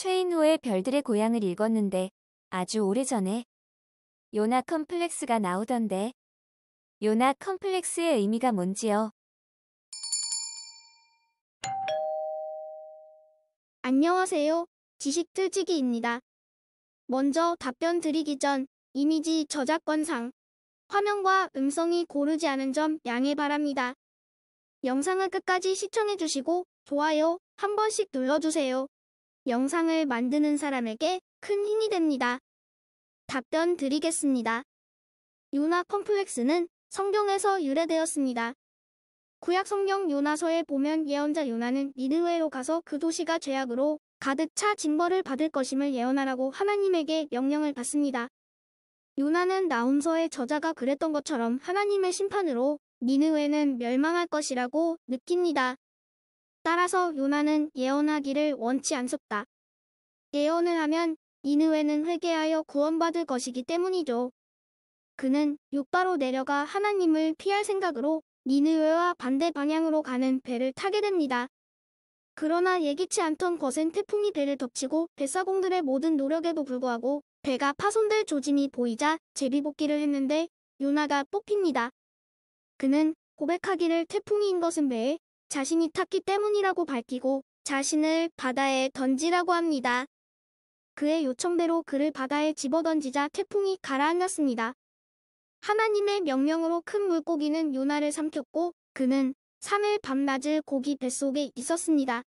최인호의 별들의 고향을 읽었는데 아주 오래전에 요나 컴플렉스가 나오던데 요나 컴플렉스의 의미가 뭔지요? 안녕하세요. 지식틀치기입니다. 먼저 답변 드리기 전 이미지 저작권상 화면과 음성이 고르지 않은 점 양해 바랍니다. 영상을 끝까지 시청해주시고 좋아요 한 번씩 눌러주세요. 영상을 만드는 사람에게 큰 힘이 됩니다. 답변 드리겠습니다. 요나 컴플렉스는 성경에서 유래되었습니다. 구약 성경 요나서에 보면 예언자 요나는 니느웨로 가서 그 도시가 죄악으로 가득 차 징벌을 받을 것임을 예언하라고 하나님에게 명령을 받습니다. 요나는 나움서의 저자가 그랬던 것처럼 하나님의 심판으로 니느웨는 멸망할 것이라고 느낍니다. 따라서 요나는 예언하기를 원치 않습다. 예언을 하면 이누에는 회개하여 구원받을 것이기 때문이죠. 그는 육바로 내려가 하나님을 피할 생각으로 니누에와 반대 방향으로 가는 배를 타게 됩니다. 그러나 예기치 않던 것은 태풍이 배를 덮치고 배사공들의 모든 노력에도 불구하고 배가 파손될 조짐이 보이자 제비복귀를 했는데 요나가 뽑힙니다. 그는 고백하기를 태풍이인 것은 배에 자신이 탔기 때문이라고 밝히고 자신을 바다에 던지라고 합니다. 그의 요청대로 그를 바다에 집어던지자 태풍이 가라앉았습니다. 하나님의 명령으로 큰 물고기는 요나를 삼켰고 그는 3일 밤낮을 고기 뱃속에 있었습니다.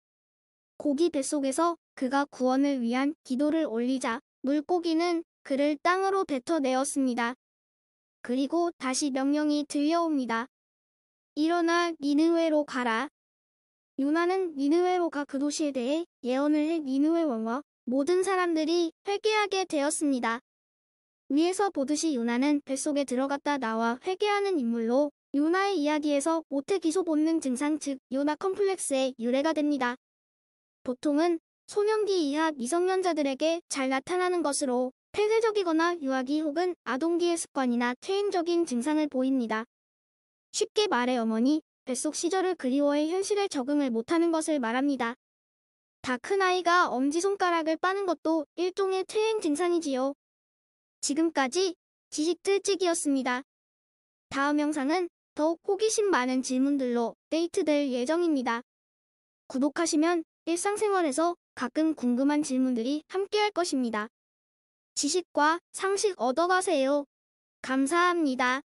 고기 뱃속에서 그가 구원을 위한 기도를 올리자 물고기는 그를 땅으로 뱉어내었습니다. 그리고 다시 명령이 들려옵니다. 일어나 니느웨로 가라. 요나는 니느웨로가 그 도시에 대해 예언을 해니느웨왕 모든 사람들이 회개하게 되었습니다. 위에서 보듯이 요나는 뱃속에 들어갔다 나와 회개하는 인물로 요나의 이야기에서 모태 기소 본능 증상 즉 요나 컴플렉스의 유래가 됩니다. 보통은 소년기 이하 미성년자들에게 잘 나타나는 것으로 폐쇄적이거나 유아기 혹은 아동기의 습관이나 퇴행적인 증상을 보입니다. 쉽게 말해 어머니, 뱃속 시절을 그리워해 현실에 적응을 못하는 것을 말합니다. 다 큰아이가 엄지손가락을 빠는 것도 일종의 퇴행 증상이지요. 지금까지 지식틀찍이었습니다. 다음 영상은 더욱 호기심 많은 질문들로 데이트될 예정입니다. 구독하시면 일상생활에서 가끔 궁금한 질문들이 함께할 것입니다. 지식과 상식 얻어가세요. 감사합니다.